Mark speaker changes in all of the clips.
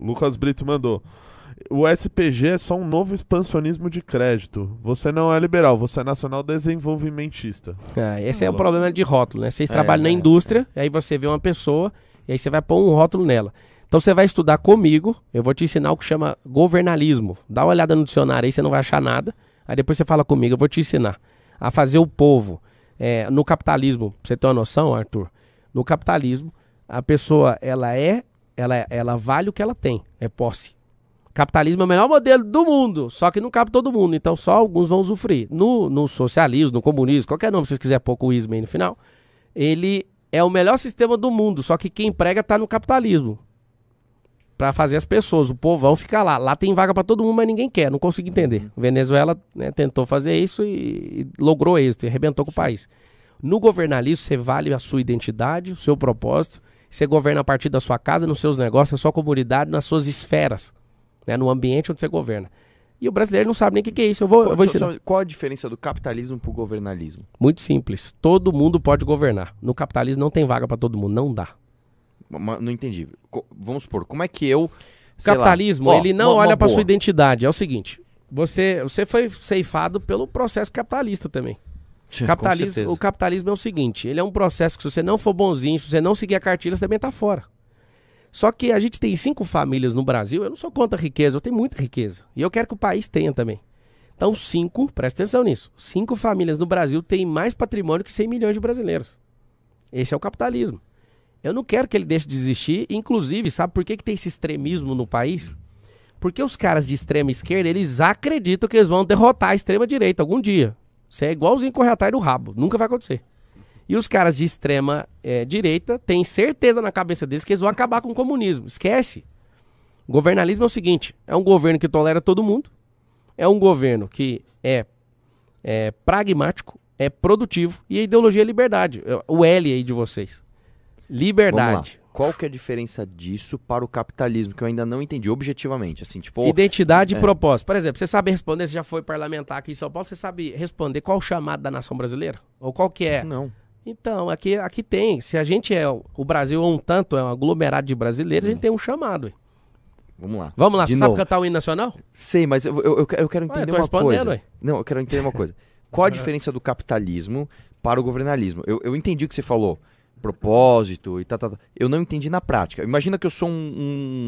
Speaker 1: Lucas Brito mandou. O SPG é só um novo expansionismo de crédito. Você não é liberal, você é nacional desenvolvimentista. Ah, esse é o problema de rótulo, né? Vocês é, trabalham na né? indústria, é. aí você vê uma pessoa e aí você vai pôr um rótulo nela. Então você vai estudar comigo, eu vou te ensinar o que chama governalismo. Dá uma olhada no dicionário aí, você não vai achar nada. Aí depois você fala comigo, eu vou te ensinar a fazer o povo. É, no capitalismo, você tem uma noção, Arthur, no capitalismo, a pessoa ela é ela, é, ela vale o que ela tem, é posse. Capitalismo é o melhor modelo do mundo, só que não cabe todo mundo, então só alguns vão sofrer. No, no socialismo, no comunismo, qualquer nome que vocês quiserem pouco o ismo aí no final, ele é o melhor sistema do mundo, só que quem prega tá no capitalismo. Para fazer as pessoas, o povão ficar lá. Lá tem vaga para todo mundo, mas ninguém quer, não consigo entender. Uhum. Venezuela né, tentou fazer isso e, e logrou êxito, e arrebentou com o país. No governalismo, você vale a sua identidade, o seu propósito você governa a partir da sua casa, nos seus negócios, na sua comunidade, nas suas esferas, né? no ambiente onde você governa. E o brasileiro não sabe nem o que, que, é isso. Eu vou, qual, eu vou ensinar. Só,
Speaker 2: qual a diferença do capitalismo para o governalismo?
Speaker 1: Muito simples. Todo mundo pode governar. No capitalismo não tem vaga para todo mundo. Não dá. Mas não entendi. Co vamos supor, como é que eu. O capitalismo, lá, ele não uma, olha para sua identidade. É o seguinte: você, você foi ceifado pelo processo capitalista também. Sim, capitalismo, o capitalismo é o seguinte: ele é um processo que, se você não for bonzinho, se você não seguir a cartilha, você também está fora. Só que a gente tem cinco famílias no Brasil, eu não sou contra a riqueza, eu tenho muita riqueza. E eu quero que o país tenha também. Então, cinco, presta atenção nisso: cinco famílias no Brasil têm mais patrimônio que 100 milhões de brasileiros. Esse é o capitalismo. Eu não quero que ele deixe de existir. Inclusive, sabe por que, que tem esse extremismo no país? Porque os caras de extrema esquerda, eles acreditam que eles vão derrotar a extrema direita algum dia. Você é igualzinho correr atrás do rabo. Nunca vai acontecer. E os caras de extrema é, direita têm certeza na cabeça deles que eles vão acabar com o comunismo. Esquece. O governalismo é o seguinte: é um governo que tolera todo mundo, é um governo que é, é pragmático, é produtivo e a ideologia é liberdade. É, o L aí de vocês. Liberdade qual que é a diferença disso para o capitalismo, que eu ainda
Speaker 2: não entendi objetivamente, assim, tipo... Identidade é. e propósito.
Speaker 1: Por exemplo, você sabe responder, você já foi parlamentar aqui em São Paulo, você sabe responder qual o chamado da nação brasileira? Ou qual que é? Não. Então, aqui, aqui tem, se a gente é, o Brasil é um tanto, é um aglomerado de brasileiros, hum. a gente tem um chamado, hein? Vamos lá. Vamos lá, de você novo. sabe cantar o hino nacional?
Speaker 2: Sei, mas eu, eu, eu quero, entender Ué, eu uma coisa. Ué. Não, eu quero entender uma coisa. Qual a diferença do capitalismo para o governalismo? Eu, eu entendi o que você falou propósito e tal, tá, tá, tá. eu não entendi na prática. Imagina que eu sou um,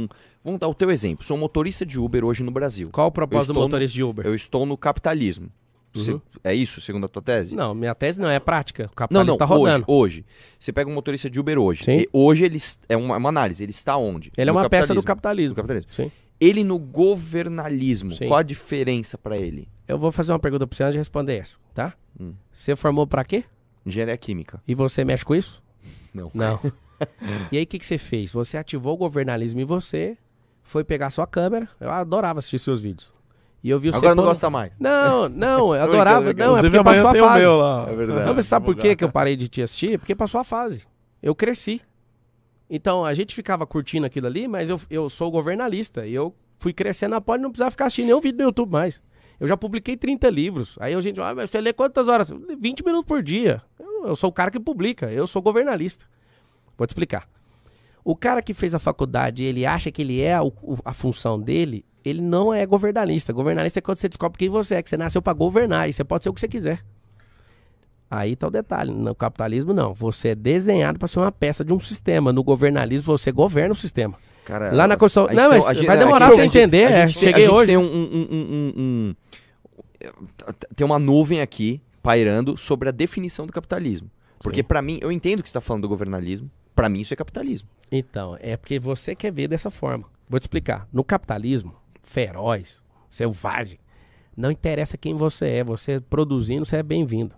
Speaker 2: um, Vamos dar o teu exemplo. Sou um motorista de Uber hoje no Brasil. Qual o propósito do motorista no, de Uber? Eu estou no capitalismo. Uhum. Você, é isso, segundo a tua tese?
Speaker 1: Não, minha tese não é prática. O capitalismo está rodando.
Speaker 2: Hoje, hoje, Você pega um motorista de Uber hoje. Sim. hoje ele é uma, é uma, análise. Ele está onde? Ele é no é uma peça do
Speaker 1: capitalismo. Do capitalismo. Sim. Ele no governalismo. Sim. Qual a diferença para ele? Eu vou fazer uma pergunta para você antes de responder essa, tá? Hum. Você formou para quê? Engenharia química. E você mexe com isso? Não. Não. e aí o que, que você fez? Você ativou o governalismo em você, foi pegar sua câmera. Eu adorava assistir seus vídeos. E eu vi o Agora não gosta mais. Não, não, eu adorava. não, é porque passou a fase. O meu lá. É verdade. Não, sabe por que, que eu parei de te assistir? Porque passou a fase. Eu cresci. Então, a gente ficava curtindo aquilo ali, mas eu, eu sou governalista. E eu fui crescendo na pole e não precisava ficar assistindo nenhum vídeo no YouTube mais. Eu já publiquei 30 livros. Aí a gente, ah, mas você lê quantas horas? 20 minutos por dia eu sou o cara que publica, eu sou governalista. Vou te explicar. O cara que fez a faculdade, ele acha que ele é o, a função dele, ele não é governalista. Governalista é quando você descobre quem você é, que você nasceu para governar e você pode ser o que você quiser. Aí tá o detalhe. No capitalismo, não. Você é desenhado para ser uma peça de um sistema. No governalismo, você governa o sistema. Cara, Lá na Constituição. Não, mas vai é demorar pra você entender. A é. gente, a gente cheguei a gente hoje. Tem um,
Speaker 2: um, um, um tem uma nuvem aqui pairando sobre a definição do capitalismo. Porque para mim, eu entendo que você está
Speaker 1: falando do governalismo, para mim isso é capitalismo. Então, é porque você quer ver dessa forma. Vou te explicar. No capitalismo, feroz, selvagem, não interessa quem você é, você produzindo, você é bem-vindo.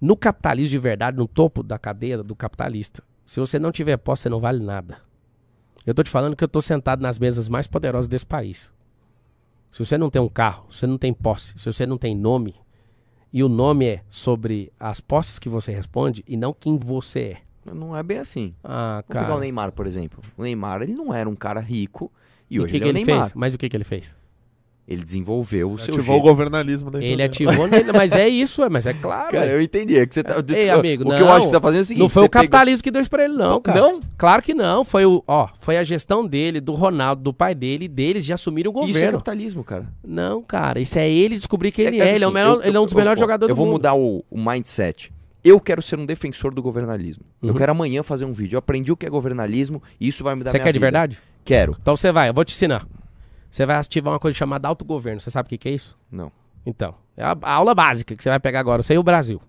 Speaker 1: No capitalismo de verdade, no topo da cadeia do capitalista, se você não tiver posse, você não vale nada. Eu tô te falando que eu tô sentado nas mesas mais poderosas desse país. Se você não tem um carro, se você não tem posse, se você não tem nome, e o nome é sobre as postas que você responde e não quem você é. Não é bem assim. Ah, cara. Vou pegar o Neymar, por exemplo. O Neymar, ele não era um cara rico e, e hoje que ele é que é o Neymar. Fez? Mas o que, que ele fez? Ele desenvolveu o ativou seu. Ativou o governalismo da Ele ativou, mas é isso, mas é claro. Cara, eu entendi. É que você tá, Ei, amigo, o não, que eu acho que você tá fazendo é o seguinte: Não foi o capitalismo pegou... que deu isso pra ele, não, cara. Não? Claro que não. Foi, o, ó, foi a gestão dele, do Ronaldo, do pai dele, deles de assumir o governo. Isso é capitalismo, cara. Não, cara. Isso é ele descobrir quem é, ele é. Assim, ele é, o melhor, eu, ele é um dos eu, melhores jogadores do mundo.
Speaker 2: Eu vou mudar o, o mindset. Eu quero ser um defensor do governalismo.
Speaker 1: Uhum. Eu quero amanhã fazer um vídeo. Eu aprendi o que é governalismo e isso vai me dar Você quer vida. de verdade? Quero. Então você vai, eu vou te ensinar. Você vai ativar uma coisa chamada autogoverno. Você sabe o que, que é isso? Não. Então, é a, a aula básica que você vai pegar agora, você e o Brasil.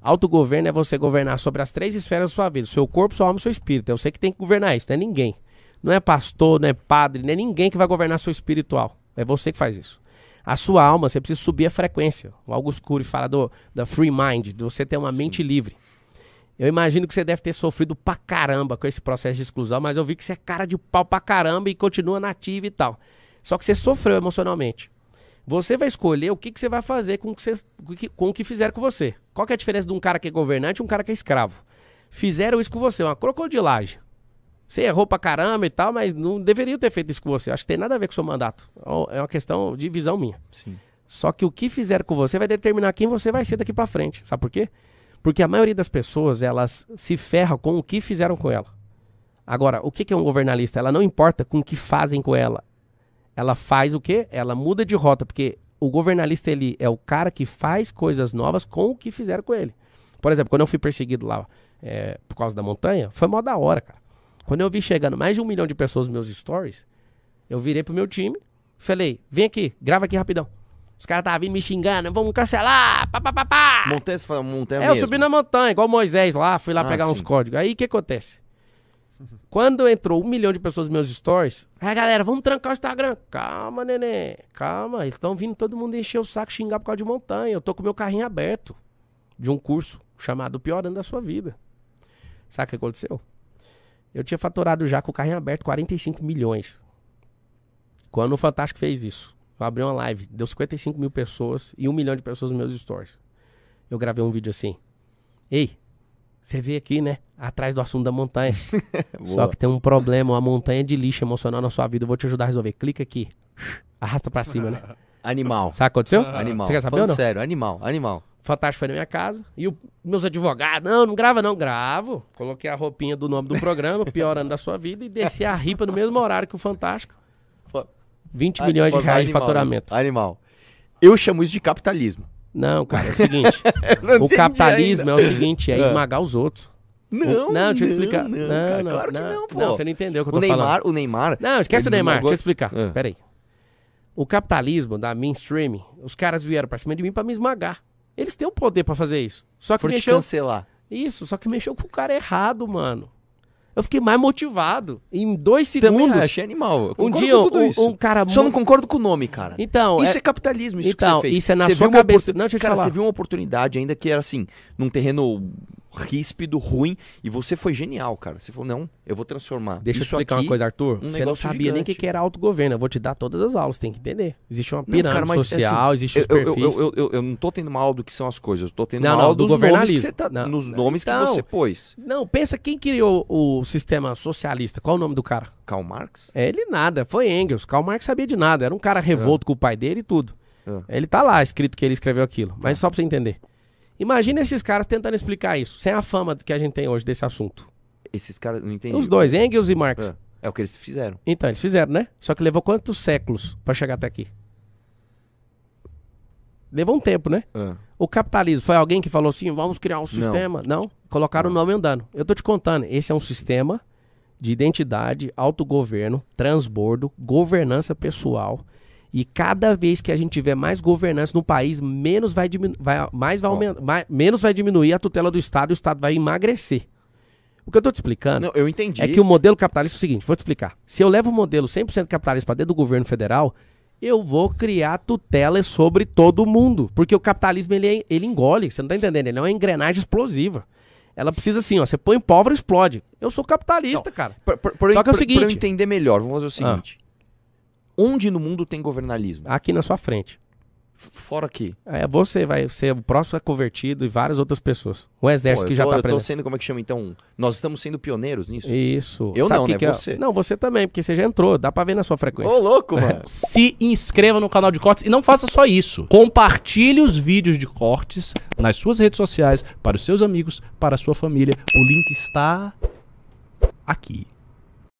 Speaker 1: Autogoverno é você governar sobre as três esferas da sua vida: seu corpo, sua alma e seu espírito. Eu é sei que tem que governar isso, não é ninguém. Não é pastor, não é padre, não é ninguém que vai governar seu espiritual. É você que faz isso. A sua alma, você precisa subir a frequência. O Augusto Cury fala do, da free mind, de você ter uma Sim. mente livre. Eu imagino que você deve ter sofrido pra caramba com esse processo de exclusão, mas eu vi que você é cara de pau pra caramba e continua nativa e tal. Só que você sofreu emocionalmente. Você vai escolher o que, que você vai fazer com o que, você, com o que fizeram com você. Qual que é a diferença de um cara que é governante e um cara que é escravo? Fizeram isso com você, uma crocodilagem. Você errou pra caramba e tal, mas não deveriam ter feito isso com você. Acho que tem nada a ver com o seu mandato. É, é uma questão de visão minha. Sim. Só que o que fizeram com você vai determinar quem você vai ser daqui para frente. Sabe por quê? Porque a maioria das pessoas, elas se ferram com o que fizeram com ela. Agora, o que é um governalista? Ela não importa com o que fazem com ela ela faz o quê? Ela muda de rota, porque o governalista ele é o cara que faz coisas novas com o que fizeram com ele. Por exemplo, quando eu fui perseguido lá é, por causa da montanha, foi mó da hora, cara. Quando eu vi chegando mais de um milhão de pessoas nos meus stories, eu virei pro meu time, falei, vem aqui, grava aqui rapidão. Os caras estavam vindo me xingando, vamos cancelar, montei Montanha, foi fala montanha É, mesmo. eu subi na montanha, igual Moisés lá, fui lá ah, pegar sim. uns códigos. Aí o que acontece? Quando entrou um milhão de pessoas nos meus stories, aí galera, vamos trancar o Instagram. Calma, neném, calma. estão vindo todo mundo encher o saco, xingar por causa de montanha. Eu tô com meu carrinho aberto de um curso chamado Piorando a Sua Vida. Sabe o que aconteceu? Eu tinha faturado já com o carrinho aberto 45 milhões. Quando o Fantástico fez isso, eu abri uma live, deu 55 mil pessoas e um milhão de pessoas nos meus stories. Eu gravei um vídeo assim. Ei, você vê aqui, né? Atrás do assunto da montanha. Só que tem um problema, uma montanha de lixo emocional na sua vida. Eu vou te ajudar a resolver. Clica aqui. Arrasta pra cima, né? Animal. Sabe o que aconteceu? Animal. Você quer saber ou não? sério, animal, animal. Fantástico foi na minha casa. E o, meus advogados, não, não grava não, gravo. Coloquei a roupinha do nome do programa, piorando da sua vida, e desci a ripa no mesmo horário que o Fantástico.
Speaker 2: 20 milhões de reais animal, de faturamento. Animal. Eu chamo isso de capitalismo.
Speaker 1: Não, cara, é o seguinte. o capitalismo ainda. é o seguinte, é, ah. esmagar os outros. Não, o, não, deixa eu explicar. Não, não, cara, não claro não, que não, pô. Não, você não entendeu o que eu tô Neymar, falando. O Neymar. Não, esquece o Neymar, deixa eu explicar. Ah. Peraí. O capitalismo da mainstream, os caras vieram pra cima de mim pra me esmagar. Eles têm o poder pra fazer isso. Só que Por mexeu... te cancelar. Isso, só que mexeu com o cara errado, mano eu fiquei mais motivado. Em dois segundos. Também achei animal. Um dia, um, um, cara. Só não concordo com o nome, cara. Então. Isso é, é capitalismo, isso então, que você fez. Isso é na você sua cabeça. Oportun... Não, deixa eu te cara, falar. você
Speaker 2: viu uma oportunidade ainda que era assim, num terreno ríspido, ruim. E você foi genial, cara. Você falou, não, eu vou transformar. Deixa eu explicar uma coisa, Arthur. Um você não sabia gigante. nem o que,
Speaker 1: que era autogoverno. Eu vou te dar todas as aulas, tem que entender. Existe uma pirâmide não, cara, assim, social, assim, existe os eu, Eu, eu, eu, eu, não tô tendo uma aula do que são as coisas. Eu tô tendo não, uma aula do dos nomes que você tá, não, nos nomes então, que você então, pôs. Não, pensa quem criou o sistema socialista. Qual o nome do cara? Karl Marx? É, ele nada. Foi Engels. Karl Marx sabia de nada. Era um cara revolto é. com o pai dele e tudo. É. Ele tá lá escrito que ele escreveu aquilo. Mas é. só pra você entender. Imagina esses caras tentando explicar isso, sem a fama que a gente tem hoje desse assunto. Esses caras, não entendi. Os dois, Engels e Marx. É, é o que eles fizeram. Então, eles fizeram, né? Só que levou quantos séculos para chegar até aqui? Levou um tempo, né? É. O capitalismo foi alguém que falou assim: vamos criar um sistema. Não. não. Colocaram o nome andando. Eu tô te contando, esse é um sistema de identidade, autogoverno, transbordo, governança pessoal, e cada vez que a gente tiver mais governança no país, menos vai, vai, mais vai, mais, menos vai diminuir a tutela do Estado e o Estado vai emagrecer. O que eu estou te explicando Não, eu entendi. é que o modelo capitalista é o seguinte, vou te explicar. Se eu levo o modelo 100% capitalista para dentro do governo federal, eu vou criar tutela sobre todo mundo. Porque o capitalismo, ele, é, ele engole, você não está entendendo, ele é uma engrenagem explosiva. Ela precisa assim, ó, você põe pobre, explode. Eu sou capitalista, não, cara. Por, por, Só que é o seguinte... Para eu entender melhor, vamos fazer o ah. seguinte. Ah. Onde no mundo tem governalismo? Aqui na sua frente.
Speaker 2: Fora aqui.
Speaker 1: É, você vai ser o próximo convertido e várias outras pessoas. O exército Pô, que já tô, tá presente. Eu tô
Speaker 2: sendo, como é que chama então? Nós estamos sendo pioneiros nisso? Isso. Eu Sabe não, que né? Que é? Você.
Speaker 1: Não, você também, porque você já entrou, dá pra ver na sua frequência. Ô, louco, é. mano. É. Se inscreva no canal de cortes e não faça só isso. Compartilhe os vídeos de cortes nas suas redes sociais, para os seus amigos, para a sua família. O link está aqui.